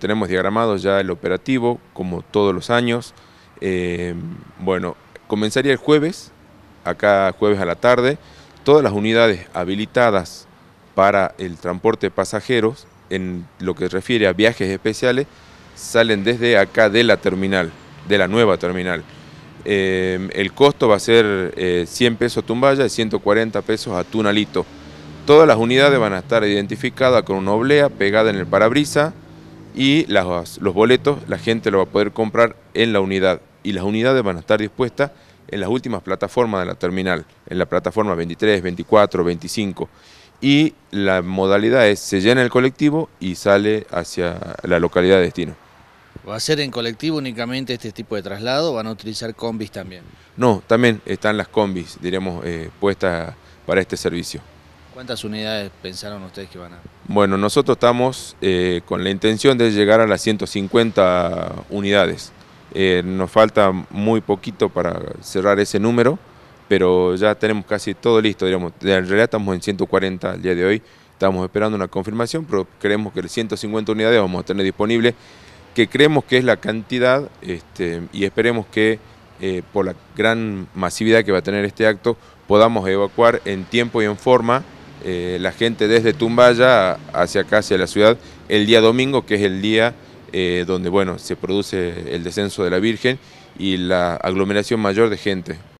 Tenemos diagramado ya el operativo, como todos los años. Eh, bueno, comenzaría el jueves, acá jueves a la tarde. Todas las unidades habilitadas para el transporte de pasajeros, en lo que refiere a viajes especiales, salen desde acá de la terminal, de la nueva terminal. Eh, el costo va a ser 100 eh, pesos Tumbaya y 140 pesos a Tunalito. Todas las unidades van a estar identificadas con una oblea pegada en el parabrisa y las, los boletos la gente lo va a poder comprar en la unidad y las unidades van a estar dispuestas en las últimas plataformas de la terminal, en la plataforma 23, 24, 25 y la modalidad es se llena el colectivo y sale hacia la localidad de destino. ¿Va a ser en colectivo únicamente este tipo de traslado van a utilizar combis también? No, también están las combis, diríamos, eh, puestas para este servicio. ¿Cuántas unidades pensaron ustedes que van a...? Bueno, nosotros estamos eh, con la intención de llegar a las 150 unidades. Eh, nos falta muy poquito para cerrar ese número, pero ya tenemos casi todo listo, digamos. En realidad estamos en 140 al día de hoy. Estamos esperando una confirmación, pero creemos que las 150 unidades vamos a tener disponibles, que creemos que es la cantidad este, y esperemos que eh, por la gran masividad que va a tener este acto, podamos evacuar en tiempo y en forma eh, la gente desde Tumbaya hacia acá, hacia la ciudad, el día domingo, que es el día eh, donde bueno, se produce el descenso de la Virgen y la aglomeración mayor de gente.